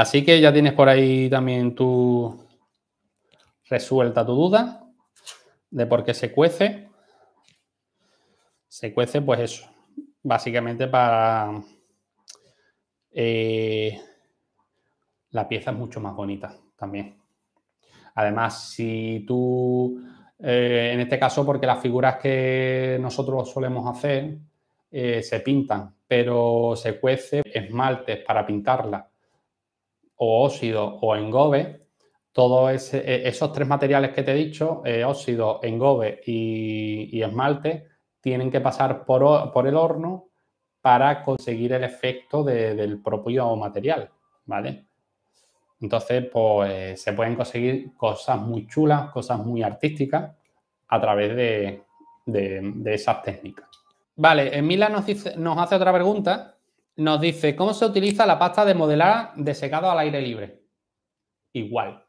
Así que ya tienes por ahí también tu resuelta tu duda de por qué se cuece. Se cuece, pues eso, básicamente para eh, la pieza es mucho más bonita también. Además, si tú, eh, en este caso, porque las figuras que nosotros solemos hacer eh, se pintan, pero se cuece esmaltes para pintarla o óxido o engobe, todos e, esos tres materiales que te he dicho, eh, óxido, engobe y, y, esmalte, tienen que pasar por, el horno para conseguir el efecto del propio material, ¿vale? Entonces, pues se pueden conseguir cosas muy chulas, cosas muy artísticas a través de, esas técnicas. Vale, Emila nos, nos hace otra pregunta nos dice, ¿cómo se utiliza la pasta de modelar de secado al aire libre? Igual.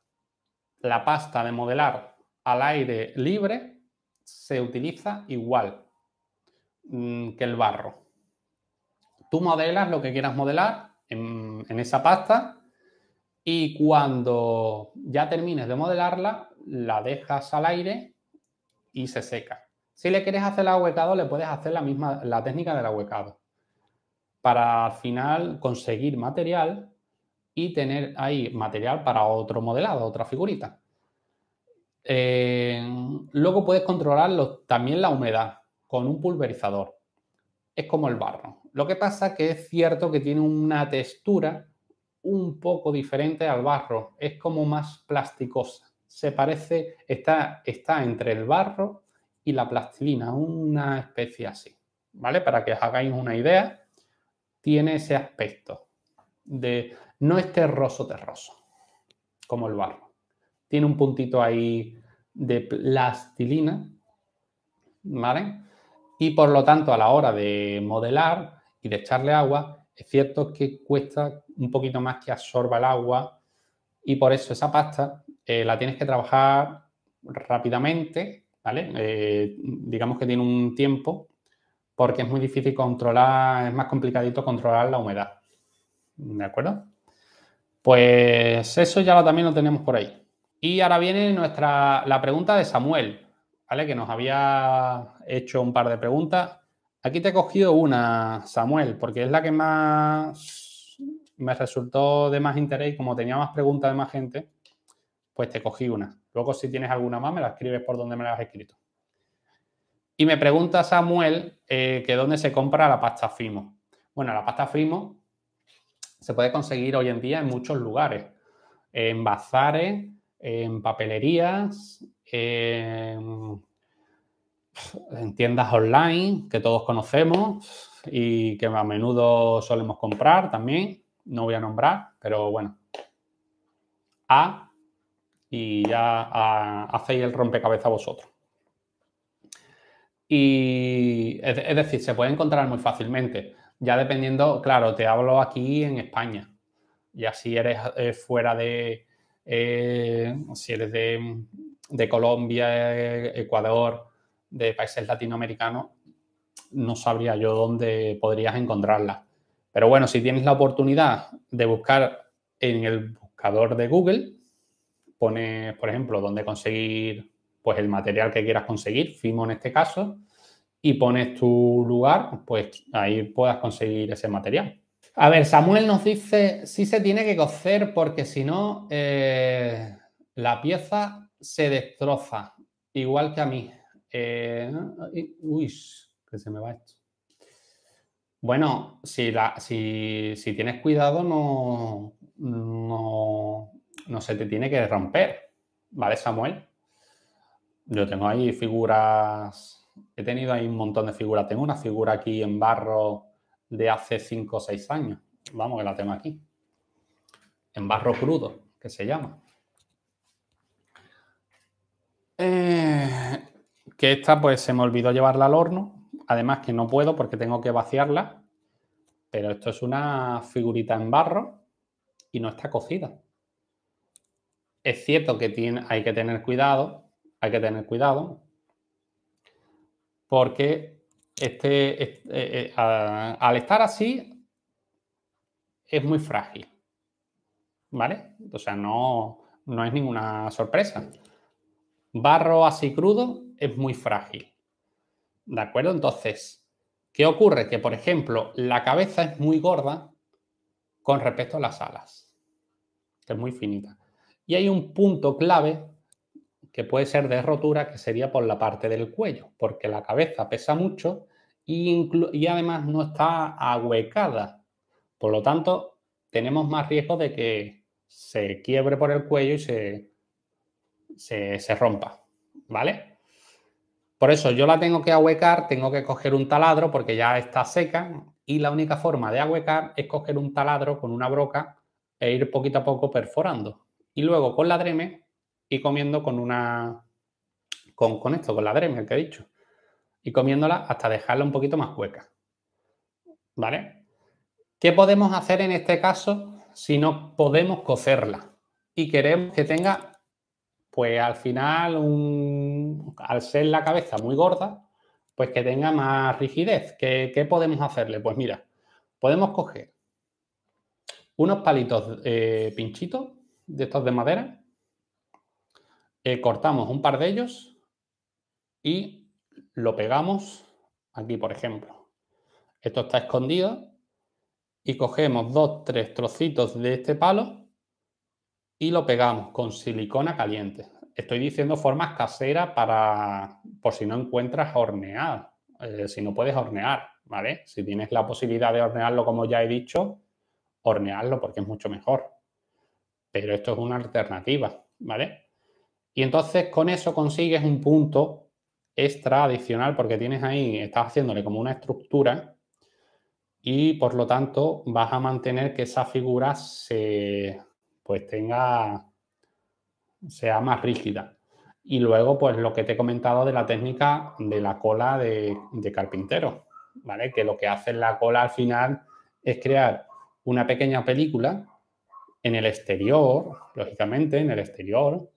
La pasta de modelar al aire libre se utiliza igual mm, que el barro. Tú modelas lo que quieras modelar en, esa pasta y cuando ya termines de modelarla, la dejas al aire y se seca. Si le quieres hacer el ahuecado, le puedes hacer la misma, la técnica del ahuecado para al final conseguir material y tener ahí material para otro modelado, otra figurita. Eh, luego puedes controlar también la humedad con un pulverizador. Es como el barro. Lo que pasa que es cierto que tiene una textura un poco diferente al barro. Es como más plasticosa. Se parece, está, está entre el barro y la plastilina, una especie así. ¿Vale? Para que os hagáis una idea tiene ese aspecto de no es terroso, terroso, como el barro. Tiene un puntito ahí de plastilina, ¿vale? Y por lo tanto, a la hora de modelar y de echarle agua, es cierto que cuesta un poquito más que absorba el agua y por eso esa pasta eh, la tienes que trabajar rápidamente, ¿vale? Eh, digamos que tiene un tiempo porque es muy difícil controlar, es más complicadito controlar la humedad. ¿De acuerdo? Pues eso ya también lo tenemos por ahí. Y ahora viene nuestra, la pregunta de Samuel, ¿vale? Que nos había hecho un par de preguntas. Aquí te he cogido una, Samuel, porque es la que más me resultó de más interés y como tenía más preguntas de más gente, pues te cogí una. Luego si tienes alguna más, me la escribes por donde me la has escrito. Y me pregunta Samuel eh, que dónde se compra la pasta Fimo. Bueno, la pasta Fimo se puede conseguir hoy en día en muchos lugares, en bazares, en papelerías, en, tiendas online que todos conocemos y que a menudo solemos comprar también. No voy a nombrar, pero bueno. A y ya hacéis el rompecabezas vosotros. Y es, decir, se puede encontrar muy fácilmente. Ya dependiendo, claro, te hablo aquí en España. Ya si eres eh, fuera de, eh, si eres de, de Colombia, eh, Ecuador, de países latinoamericanos, no sabría yo dónde podrías encontrarla. Pero bueno, si tienes la oportunidad de buscar en el buscador de Google, pones, por ejemplo, dónde conseguir pues el material que quieras conseguir, Fimo en este caso, y pones tu lugar, pues ahí puedas conseguir ese material. A ver, Samuel nos dice si se tiene que cocer porque si no, eh, la pieza se destroza, igual que a mí. Eh, uy, que se me va esto. Bueno, si, la, si, tienes cuidado, no, no, no se te tiene que romper, ¿vale, Samuel? Yo tengo ahí figuras, he tenido ahí un montón de figuras. Tengo una figura aquí en barro de hace 5 o 6 años. Vamos, que la tengo aquí. En barro crudo, que se llama. Eh, que esta pues se me olvidó llevarla al horno. Además que no puedo porque tengo que vaciarla. Pero esto es una figurita en barro y no está cocida. Es cierto que hay que tener cuidado hay que tener cuidado porque este, eh, eh, al estar así es muy frágil. ¿Vale? O sea, no, no es ninguna sorpresa. Barro así crudo es muy frágil. ¿De acuerdo? Entonces, ¿qué ocurre? Que, por ejemplo, la cabeza es muy gorda con respecto a las alas, que es muy finita. Y hay un punto clave que puede ser de rotura, que sería por la parte del cuello, porque la cabeza pesa mucho y, además no está ahuecada. Por lo tanto, tenemos más riesgo de que se quiebre por el cuello y se, se, rompa, ¿vale? Por eso yo la tengo que ahuecar, tengo que coger un taladro porque ya está seca y la única forma de ahuecar es coger un taladro con una broca e ir poquito a poco perforando. Y luego con la dreme y comiendo con una. con, esto, con la Dremel que he dicho. Y comiéndola hasta dejarla un poquito más hueca. ¿Vale? ¿Qué podemos hacer en este caso si no podemos cocerla? Y queremos que tenga, pues al final, un, al ser la cabeza muy gorda, pues que tenga más rigidez. ¿Qué, qué podemos hacerle? Pues mira, podemos coger unos palitos eh, pinchitos de estos de madera eh, cortamos un par de ellos y lo pegamos aquí, por ejemplo. Esto está escondido y cogemos dos, tres trocitos de este palo y lo pegamos con silicona caliente. Estoy diciendo formas caseras para, por si no encuentras hornear, eh, si no puedes hornear, ¿vale? Si tienes la posibilidad de hornearlo, como ya he dicho, hornearlo porque es mucho mejor. Pero esto es una alternativa, ¿vale? Y entonces con eso consigues un punto extra adicional porque tienes ahí, estás haciéndole como una estructura y por lo tanto vas a mantener que esa figura se pues tenga sea más rígida. Y luego, pues lo que te he comentado de la técnica de la cola de, de carpintero, ¿vale? Que lo que hace la cola al final es crear una pequeña película en el exterior, lógicamente, en el exterior,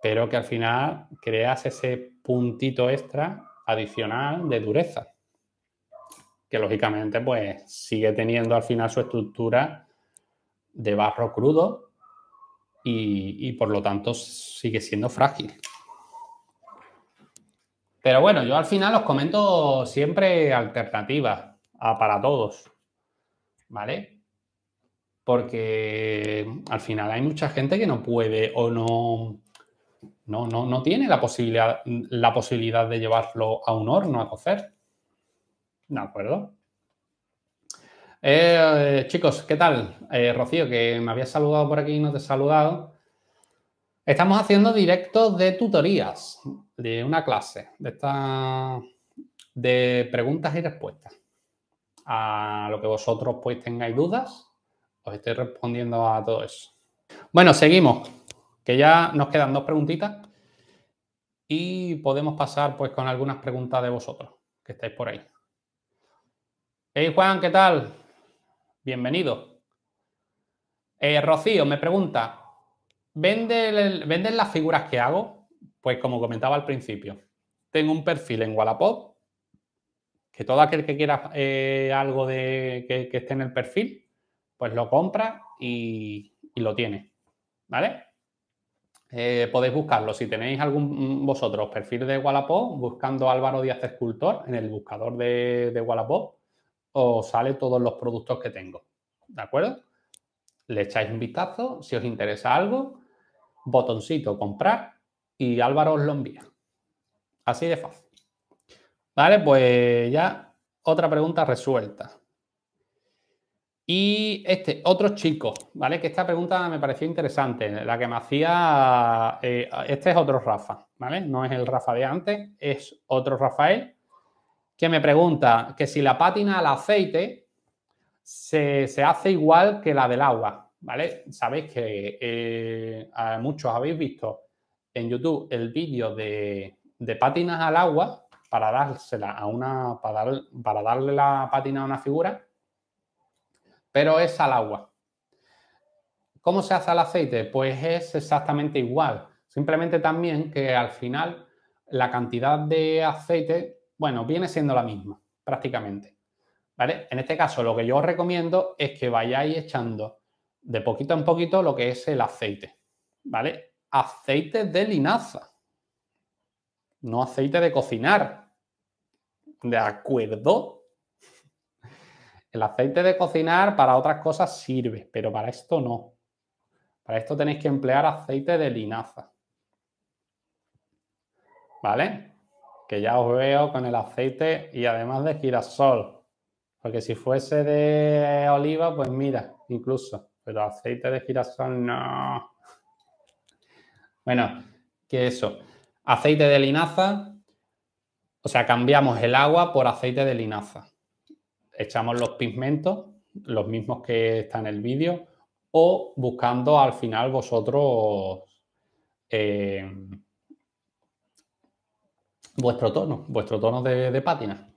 pero que al final creas ese puntito extra adicional de dureza, que lógicamente pues sigue teniendo al final su estructura de barro crudo y, por lo tanto sigue siendo frágil. Pero bueno, yo al final os comento siempre alternativas para todos, ¿vale? Porque al final hay mucha gente que no puede o no no, tiene la posibilidad, la posibilidad de llevarlo a un horno a cocer. ¿De acuerdo? Eh, chicos, ¿qué tal? Eh, Rocío, que me habías saludado por aquí y no te he saludado. Estamos haciendo directos de tutorías, de una clase, de de preguntas y respuestas. A lo que vosotros pues tengáis dudas, os estoy respondiendo a todo eso. Bueno, seguimos ya nos quedan dos preguntitas y podemos pasar pues con algunas preguntas de vosotros que estáis por ahí. Hey Juan, ¿qué tal? Bienvenido. Eh, Rocío me pregunta, ¿venden, ¿venden las figuras que hago? Pues como comentaba al principio, tengo un perfil en Wallapop, que todo aquel que quiera eh, algo de, que, esté en el perfil, pues lo compra y lo tiene. ¿Vale? Eh, podéis buscarlo. Si tenéis algún mm, vosotros perfil de Wallapop, buscando Álvaro Díaz Escultor en el buscador de, de Wallapop, os sale todos los productos que tengo. ¿De acuerdo? Le echáis un vistazo. Si os interesa algo, botoncito comprar y Álvaro os lo envía. Así de fácil. Vale, pues ya otra pregunta resuelta. Y este, otro chico, ¿vale? Que esta pregunta me pareció interesante, la que me hacía, eh, este es otro Rafa, ¿vale? No es el Rafa de antes, es otro Rafael, que me pregunta que si la pátina al aceite se, hace igual que la del agua, ¿vale? Sabéis que eh, muchos habéis visto en YouTube el vídeo de, de pátinas al agua para dársela a una, para, para darle la pátina a una figura pero es al agua. ¿Cómo se hace el aceite? Pues es exactamente igual. Simplemente también que al final la cantidad de aceite, bueno, viene siendo la misma prácticamente. ¿Vale? En este caso lo que yo os recomiendo es que vayáis echando de poquito en poquito lo que es el aceite. ¿Vale? Aceite de linaza. No aceite de cocinar. ¿De acuerdo? El aceite de cocinar para otras cosas sirve, pero para esto no. Para esto tenéis que emplear aceite de linaza. ¿Vale? Que ya os veo con el aceite y además de girasol. Porque si fuese de oliva, pues mira, incluso. Pero aceite de girasol no. Bueno, que eso. Aceite de linaza. O sea, cambiamos el agua por aceite de linaza echamos los pigmentos, los mismos que están en el vídeo, o buscando al final vosotros eh, vuestro tono, vuestro tono de pátina.